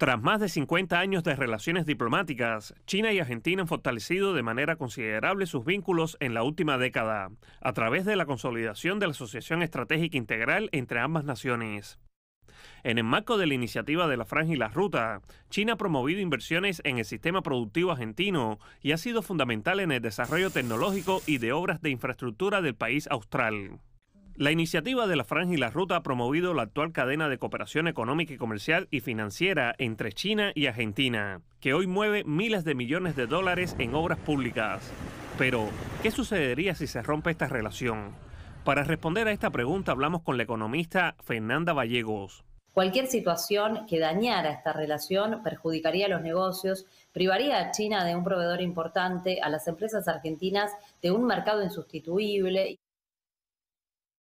Tras más de 50 años de relaciones diplomáticas, China y Argentina han fortalecido de manera considerable sus vínculos en la última década, a través de la consolidación de la Asociación Estratégica Integral entre ambas naciones. En el marco de la iniciativa de la Franja y la Ruta, China ha promovido inversiones en el sistema productivo argentino y ha sido fundamental en el desarrollo tecnológico y de obras de infraestructura del país austral. La iniciativa de la Franja y la Ruta ha promovido la actual cadena de cooperación económica y comercial y financiera entre China y Argentina, que hoy mueve miles de millones de dólares en obras públicas. Pero, ¿qué sucedería si se rompe esta relación? Para responder a esta pregunta hablamos con la economista Fernanda Vallegos. Cualquier situación que dañara esta relación perjudicaría los negocios, privaría a China de un proveedor importante, a las empresas argentinas de un mercado insustituible.